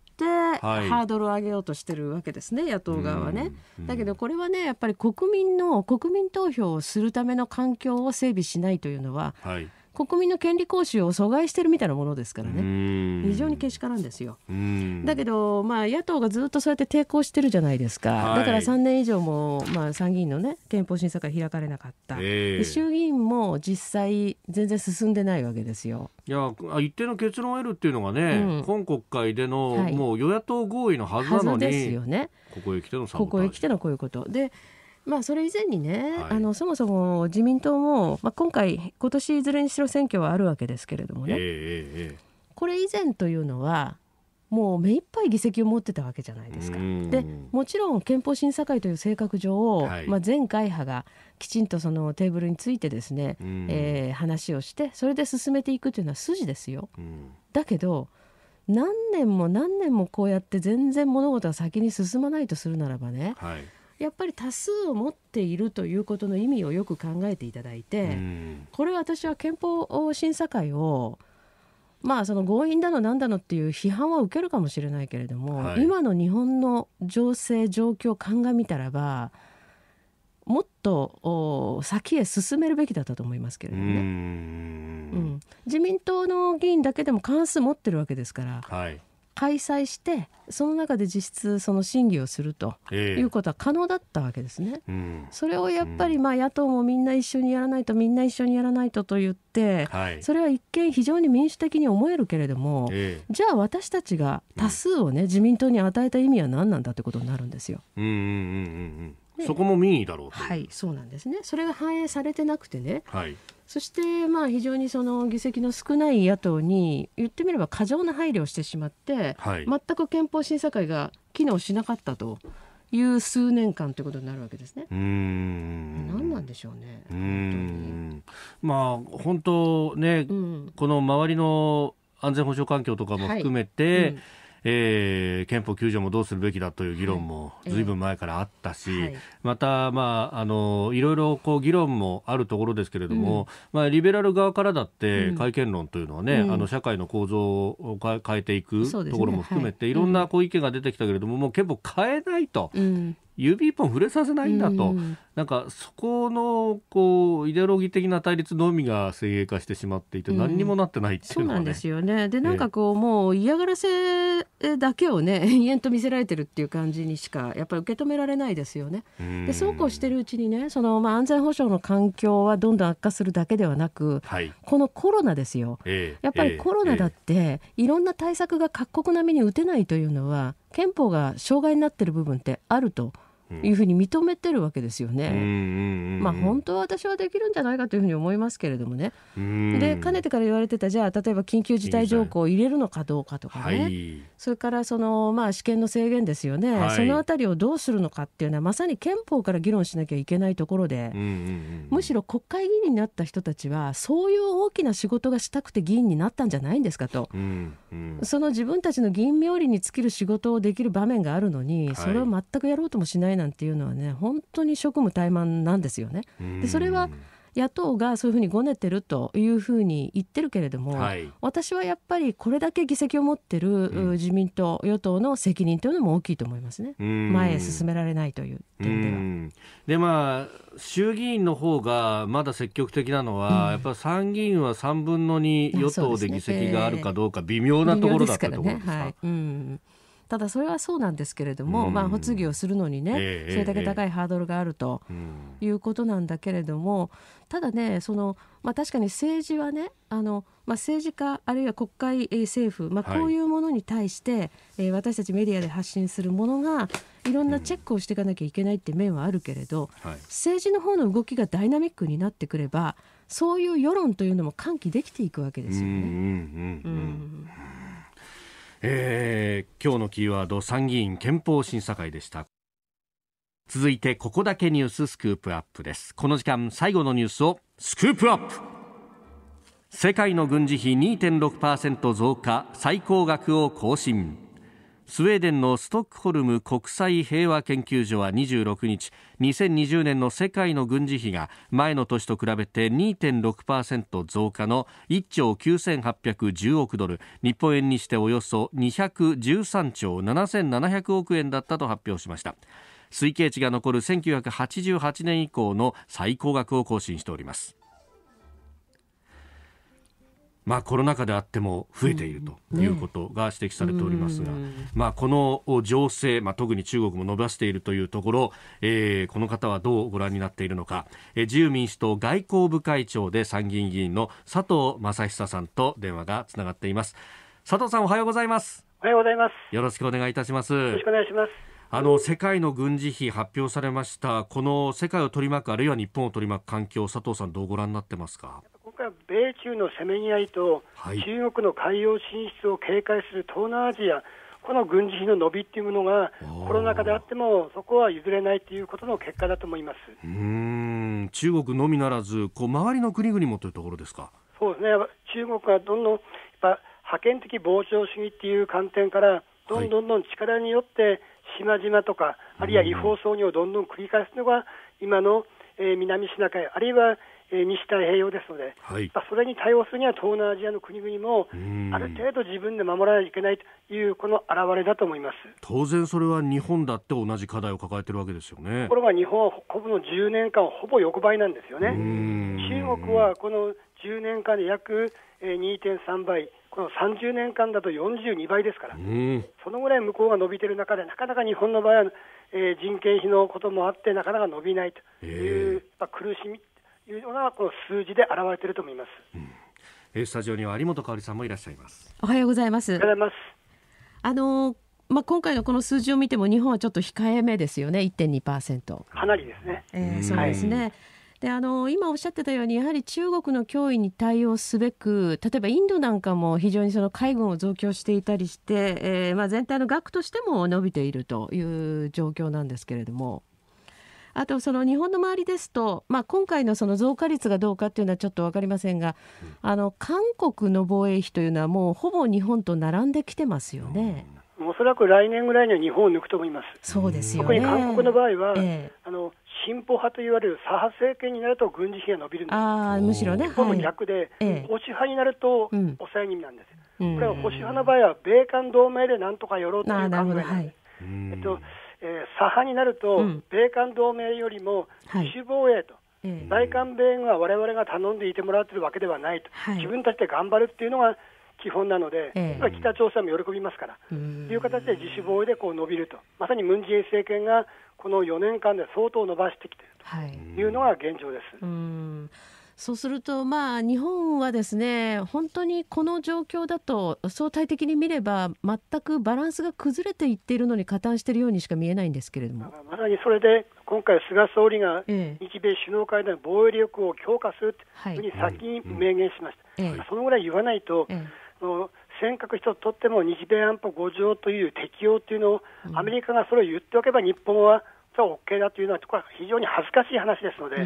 はい、ハードルを上げようとしてるわけですね、野党側はね。だけどこれはね、やっぱり国民の国民投票をするための環境を整備しないというのは、はい、国民の権利行使を阻害してるみたいなものですからね、非常にけしからんですよ。だけど、まあ、野党がずっとそうやって抵抗してるじゃないですか、はい、だから3年以上も、まあ、参議院の、ね、憲法審査会開かれなかった、えー、衆議院も実際、全然進んでないわけですよ。いや一定の結論を得るっていうのがね、うん、今国会での、はい、もう与野党合意のはずなのに、ここへ来てのここへ来てのこういうことでまあ、それ以前にね、はい、あのそもそも自民党も、まあ、今回、今年いずれにしろ選挙はあるわけですけれどもね、えーえー、これ以前というのは、もう目いっぱい議席を持ってたわけじゃないですか。でもちろん憲法審査会という性格上、はい、まあ、全会派がきちんとそのテーブルについてですね、えー、話をしてそれで進めていくというのは筋ですよ。だけど何年も何年もこうやって全然物事が先に進まないとするならばね、はいやっぱり多数を持っているということの意味をよく考えていただいて、これは私は憲法審査会をまあその強引だのなんだのっていう批判は受けるかもしれないけれども、はい、今の日本の情勢状況を鑑みたらばもっと先へ進めるべきだったと思いますけれどねうん、自民党の議員だけでも関数持ってるわけですから、はい、開催してその中で実質その審議をするということは可能だったわけですね。えーうん、それをやっぱりまあ野党もみんな一緒にやらないとみんな一緒にやらないとと言って、はい、それは一見非常に民主的に思えるけれども、えー、じゃあ私たちが多数をね、自民党に与えた意味は何なんだということになるんですよ。うんうんうんうんそこも民意だろうはい、そうなんですね。それが反映されてなくてね、はい、そしてまあ非常にその議席の少ない野党に言ってみれば過剰な配慮をしてしまって、はい、全く憲法審査会が機能しなかったと。いう数年間ということになるわけですね。うん何なんでしょうね。うんまあ本当ね、うん、この周りの安全保障環境とかも含めて、はいうんえー、憲法9条もどうするべきだという議論もずいぶん前からあったし、はい、また、まあ、あのいろいろこう議論もあるところですけれども、うん、まあ、リベラル側からだって改憲論というのはね、うん、あの社会の構造を変えていくところも含めて、い、ろんなこう意見が出てきたけれども、もう憲法変えないと指一本触れさせないんだと、うん、なんかそこのこうイデオロギー的な対立のみが先鋭化してしまっていて、何にもなってないっていうのが、ねうん、そうなんですよねでなんかこう、もう嫌がらせだけをね延々 と見せられてるっていう感じにしかやっぱり受け止められないですよね。でそうこうしてるうちにねその、まあ、安全保障の環境はどんどん悪化するだけではなく、はい、このコロナですよ、えー、やっぱりコロナだって、えー、いろんな対策が各国並みに打てないというのは憲法が障害になってる部分ってあると。いうふうに認めてるわけですよね。まあ、本当は私はできるんじゃないかというふうに思いますけれどもね。でかねてから言われてたじゃあ例えば緊急事態条項を入れるのかどうかとかね、はい、それからその、まあ、試験の制限ですよね、はい、そのあたりをどうするのかっていうのはまさに憲法から議論しなきゃいけないところで、むしろ国会議員になった人たちはそういう大きな仕事がしたくて議員になったんじゃないんですかと、その自分たちの議員冥利に尽きる仕事をできる場面があるのに、それを全くやろうともしないなんていうのはね本当に職務怠慢なんですよね。でそれは野党がそういうふうにごねてるというふうに言ってるけれども、はい、私はやっぱりこれだけ議席を持ってる自民党、与党の責任というのも大きいと思いますね、前へ進められないという点では。でまあ衆議院の方がまだ積極的なのは、うん、やっぱり参議院は3分の2、与党で議席があるかどうか微妙なところだったと思うんですか。ただそれはそうなんですけれども、まあ、発議をするのにね、えー、それだけ高いハードルがあるということなんだけれども、ただねその、まあ、確かに政治はねあの、まあ、政治家あるいは国会、え政府、まあ、こういうものに対して、はい、え私たちメディアで発信するものがいろんなチェックをしていかなきゃいけないって面はあるけれど、うんはい、政治の方の動きがダイナミックになってくればそういう世論というのも喚起できていくわけですよね。うんうんうんうんえー、今日のキーワード参議院憲法審査会でした続いてここだけニューススクープアップですこの時間最後のニュースをスクープアップ世界の軍事費2.6%増加最高額を更新スウェーデンのストックホルム国際平和研究所は26日2020年の世界の軍事費が前の年と比べて2.6%増加の1兆9810億ドル日本円にしておよそ213兆7700億円だったと発表しました推計値が残る1988年以降の最高額を更新しておりますまあ、コロナ禍であっても増えているということが指摘されておりますが、まあ、この情勢、まあ、特に中国も伸ばしているというところ、えー、この方はどうご覧になっているのか、えー、自由民主党外交部会長で参議院議員の佐藤正久さんと電話がつながっています佐藤さんおはようございますおはようございますよろしくお願いいたしますよろしくお願いしますあの世界の軍事費発表されました、この世界を取り巻く、あるいは日本を取り巻く環境、佐藤さん、どうご覧になってますか。米中のせめぎ合いと、中国の海洋進出を警戒する東南アジア、この軍事費の伸びっていうものが、コロナ禍であっても、そこは譲れないということの結果だと思いますうん中国のみならず、こう周りの国々もというところですか。そうですね中国がどんどんやっぱ覇権的膨張主義っていう観点から、どんどんどん力によって島々とか、あるいは違法操業をどんどん繰り返すのが、今の、え南シナ海、あるいはえー、西太平洋ですので、はい、まあ、それに対応するには東南アジアの国々も、ある程度自分で守らなきゃいけないという、この表れだと思います当然、それは日本だって同じ課題を抱えてるわけですよね。ところが日本はこの10年間、ほぼ横ばいなんですよね。中国はこの10年間で約2.3倍、この30年間だと42倍ですから、そのぐらい向こうが伸びてる中で、なかなか日本の場合は、えー、人件費のこともあって、なかなか伸びないという、えー、まあ、苦しみいうようなこの数字で表れていると思います、うん、スタジオには有本香里さんもいらっしゃいますおはようございますあのまあ、今回のこの数字を見ても日本はちょっと控えめですよね、1.2%。かなりですね。えー、そうですね。はい、であの今おっしゃってたようにやはり中国の脅威に対応すべく例えばインドなんかも非常にその海軍を増強していたりして、えーまあ、全体の額としても伸びているという状況なんですけれども。あとその日本の周りですと、まあ、今回のその増加率がどうかというのはちょっと分かりませんが、あの韓国の防衛費というのはもうほぼ日本と並んできてますよね。おそらく来年ぐらいには日本を抜くと思います。そうですよ、ね、特に韓国の場合は、ええ、あの進歩派といわれる左派政権になると軍事費が伸びるんですあむしろね、ほぼ逆で、保守派になると抑え気味なんです、うん、これは保守派の場合は米韓同盟でなんとかやろうという考えなんです。はい、えっとえー、左派になると、米韓同盟よりも自主防衛と、大韓米軍はわれわれが頼んでいてもらってるわけではないと、はい、自分たちで頑張るっていうのが基本なので、えー、北朝鮮も喜びますから、という形で自主防衛でこう伸びると、まさにムン・ジェイン政権がこの4年間で相当伸ばしてきているというのが現状です。そうすると、まあ、日本はですね本当にこの状況だと相対的に見れば全くバランスが崩れていっているのに加担しているようにしか見えないんですけれどもまさにそれで今回、菅総理が日米首脳会談防衛力を強化するというふうに先に明言しました、はいうん、そのぐらい言わないと、ええ尖閣一つとっても日米安保5条という適用というのをアメリカがそれを言っておけば日本は実は OK だというのは、これは非常に恥ずかしい話ですので、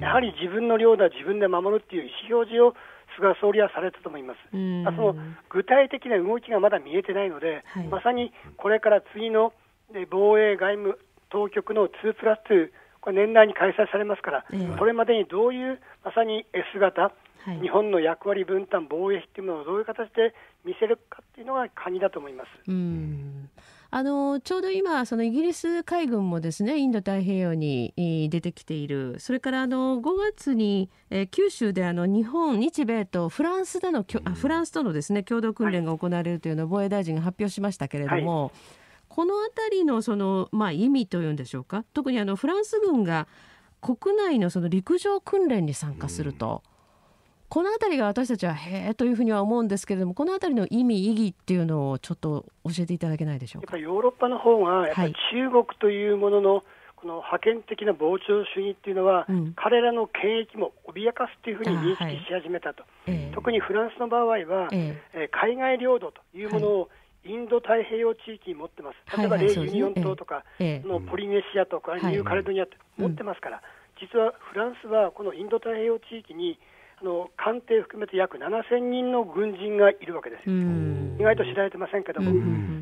やはり自分の領土は自分で守るという意思表示を菅総理はされたと思います、その具体的な動きがまだ見えてないので、はい、まさにこれから次の防衛外務当局の2プラス2、これ年内に開催されますから、えー、れまでにどういうまさに S 型、はい、日本の役割分担、防衛費というものをどういう形で見せるかというのが鍵だと思います。あのちょうど今そのイギリス海軍もですねインド太平洋に出てきているそれからあの5月に、えー、九州であの日本日米とフランスでのあフランスとのですね共同訓練が行われるというのを防衛大臣が発表しましたけれども、はい、この辺りのその、まあ、意味というんでしょうか特にあのフランス軍が国内のその陸上訓練に参加すると。うんこの辺りが私たちはへえというふうには思うんですけれどもこの辺りの意味意義っていうのをちょっと教えていただけないでしょうかやっぱヨーロッパの方がやっぱり中国というものの、この覇権的な膨張主義っていうのは、彼らの権益も脅かすというふうに認識し始めたと、はい、特にフランスの場合は、ええー、海外領土というものを、はいインド太平洋地域に持ってます、例えばレイ・ユニオン島とか、のポリネシアとか、ニューカレドニアって持ってますから、実はフランスはこのインド太平洋地域にあの官邸含めて約7000人の軍人がいるわけですよ、意外と知られてませんけども、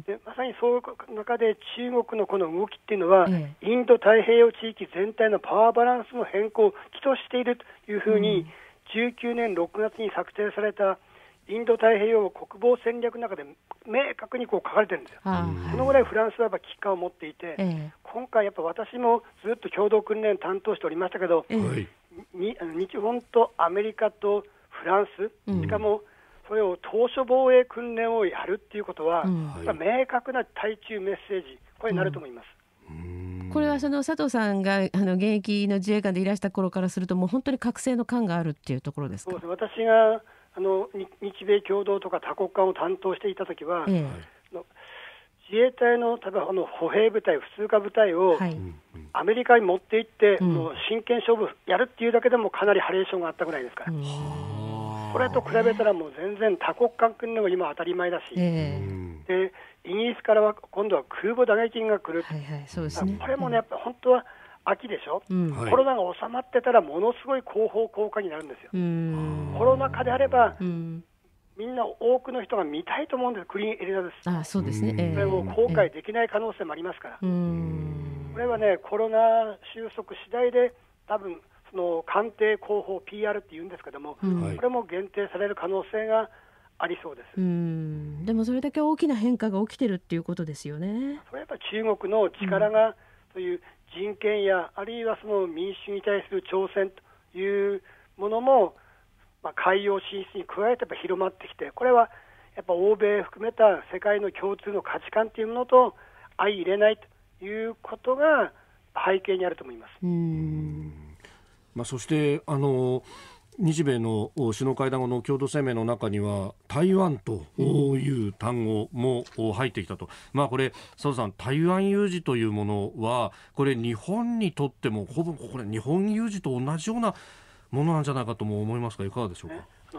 でまさにそういう中で中国のこの動きっていうのは、インド太平洋地域全体のパワーバランスの変更を起としているというふうに、19年6月に策定されたインド太平洋国防戦略の中で明確にこう書かれてるんですよ、そのぐらいフランスはやっぱ危機感を持っていて、今回、やっぱ私もずっと共同訓練担当しておりましたけど、に日本とアメリカとフランス、しかもそれを島初防衛訓練をやるっていうことは、うん、明確な対中メッセージ、これになると思います。うん、これはその佐藤さんがあの現役の自衛官でいらした頃からすると、もう本当に覚醒の感があるっていうところですかそうです私があの日米共同とか多国間を担当していたときは、ええ自衛隊の例えばあの歩兵部隊、普通科部隊を、はい、アメリカに持って行って、うん、もう真剣勝負やるっていうだけでもかなりハレーションがあったぐらいですから、これと比べたらもう全然多国間訓練は今、当たり前だし、えー、でイギリスからは今度は空母打撃が来る、はいはいそうですね、これもね、やっぱ本当は秋でしょ、うん、コロナが収まってたらものすごい広報効果になるんですよ。コロナ禍であれば、みんな多くの人が見たいと思うんです、クリーンエリザベス。あそうですね、えー、それを後悔できない可能性もありますから、えー、これはね、コロナ収束次第で、多分その官邸広報、PR って言うんですけども、うん、これも限定される可能性がありそうですでもそれだけ大きな変化が起きてるっていうことですよね。それやっぱ中国の力が、うという人権や、あるいはその民主に対する挑戦というものも、まあ、海洋進出に加えてやっぱ広まってきてこれはやっぱ欧米含めた世界の共通の価値観というものと相入れないということが背景にあると思います。まあ、そしてあの日米の首脳会談後の共同声明の中には台湾という単語も入ってきたと、うん、まあ、これ、佐藤さん、台湾有事というものはこれ日本にとってもほぼこれ日本有事と同じようなものなんじゃないかとも思いますが、いかがでしょうか。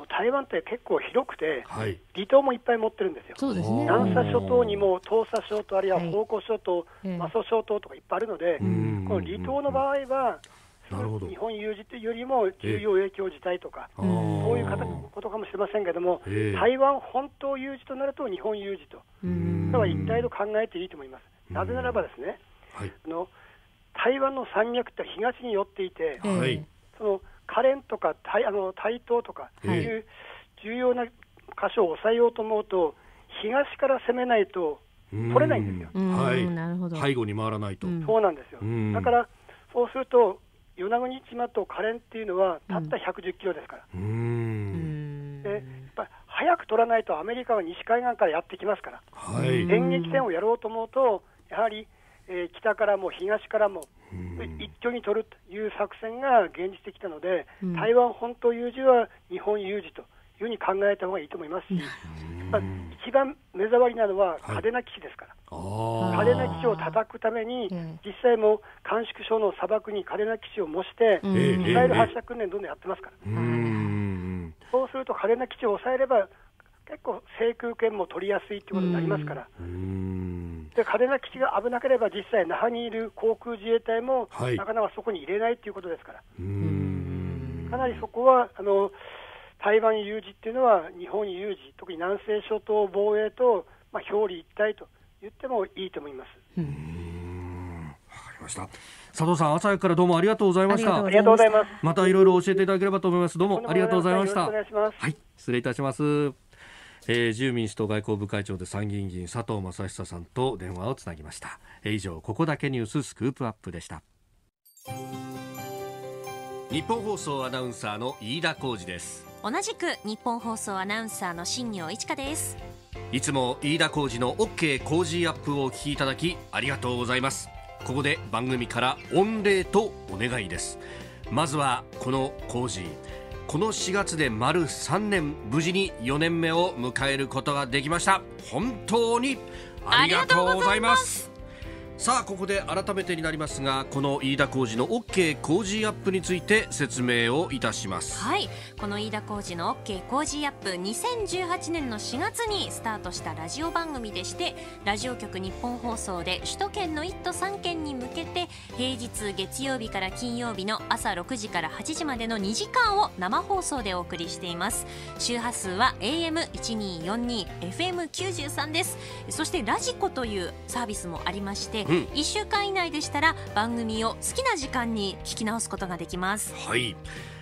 台湾って結構広くて、はい、離島もいっぱい持ってるんですよ、そうですね、南沙諸島にも東沙諸島、あるいは宝庫諸島、馬、は、祖、い、諸島とかいっぱいあるので、この離島の場合は、なるほど日本有事というよりも、重要影響事態とか、そういう方ことかもしれませんけれども、台湾本島有事となると、日本有事と、だから一体と考えていいと思います。なぜならばですね、はい、あの台湾の山脈って東に寄っていて、はい、そのカレとか台あの対等とかいう重要な箇所を抑えようと思うと、東から攻めないと取れないんですよ。はい、背後に回らないと、そうなんですよ。だからそうすると与那国島とカレっていうのはたった110キロですから。でやっぱ早く取らないとアメリカは西海岸からやってきますから、はい、電撃戦をやろうと思うと、やはり、えー、北からも東からも一挙に取るという作戦が現実的なので、うん、台湾本島有事は日本有事というふうに考えた方がいいと思いますし、まあ、一番目障りなのは嘉手納基地ですから、嘉手納基地を叩くために、実際も甘粛省の砂漠に嘉手納基地を模して、ミサイル発射訓練、どんどんやってますから、そうすると嘉手納基地を抑えれば、結構制空権も取りやすいということになりますから、で嘉手納基地が危なければ、実際、那覇にいる航空自衛隊も、はい、なかなかそこに入れないということですから、かなりそこはあの台湾有事っていうのは、日本有事、特に南西諸島防衛と、まあ、表裏一体と言ってもいいと思います。佐藤さん朝早からどうもありがとうございましたありがとうございますまたいろいろ教えていただければと思いますどうもありがとうございましたはい失礼いたしますえー、自由民主党外交部会長で参議院議員佐藤正久さんと電話をつなぎました、えー、以上ここだけニューススクープアップでした日本放送アナウンサーの飯田浩司です同じく日本放送アナウンサーの新業一華ですいつも飯田浩司の OK 工事アップをお聞きいただきありがとうございますここで番組から御礼とお願いですまずはこの工事この4月で丸3年無事に4年目を迎えることができました本当にありがとうございますさあここで改めてになりますがこの飯田浩司の OK 工事アップについて説明をいたしますはいこの飯田浩司の OK 工事アップ2018年の4月にスタートしたラジオ番組でしてラジオ局日本放送で首都圏の1都3県に向けて平日月曜日から金曜日の朝6時から8時までの2時間を生放送でお送りしています周波数は AM1242FM93 ですそしてラジコというサービスもありましてで、うん、1週間以内でしたら番組を好きな時間に聞き直すことができます。はい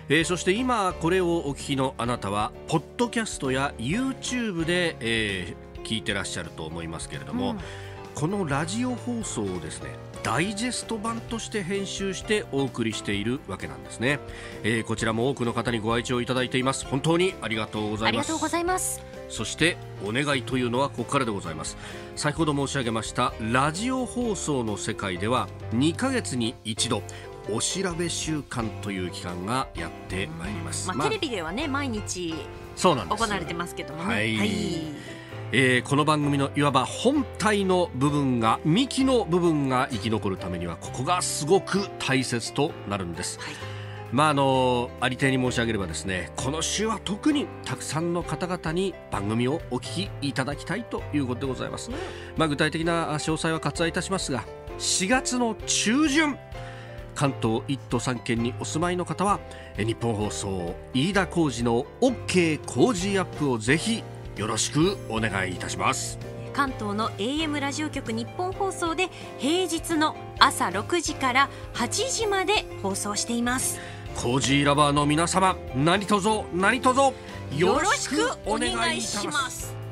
えー、そして今これをお聞きのあなたはポッドキャストや YouTube で、えー、聞いてらっしゃると思いますけれども、うん、このラジオ放送をですねダイジェスト版として編集してお送りしているわけなんですね、えー、こちらも多くの方にご愛聴いただいています本当にありがとうございますありがとうございますそしてお願いというのはここからでございます先ほど申し上げましたラジオ放送の世界では2ヶ月に一度お調べ週間という期間がやってまいります、まあ、テレビではね毎日そうなんです行われてますけどもね、はい、はい、えー、この番組のいわば本体の部分が幹の部分が生き残るためにはここがすごく大切となるんです、はいまああのありていに申し上げればですねこの週は特にたくさんの方々に番組をお聞きいただきたいということでございます、まあ、具体的な詳細は割愛いたしますが4月の中旬関東1都3県にお住まいの方は日本放送飯田浩司の OK 工事アップをぜひよろしくお願いいたします関東の AM ラジオ局日本放送で平日の朝6時から8時まで放送していますコージーラバーの皆様何卒何卒よろしくお願いします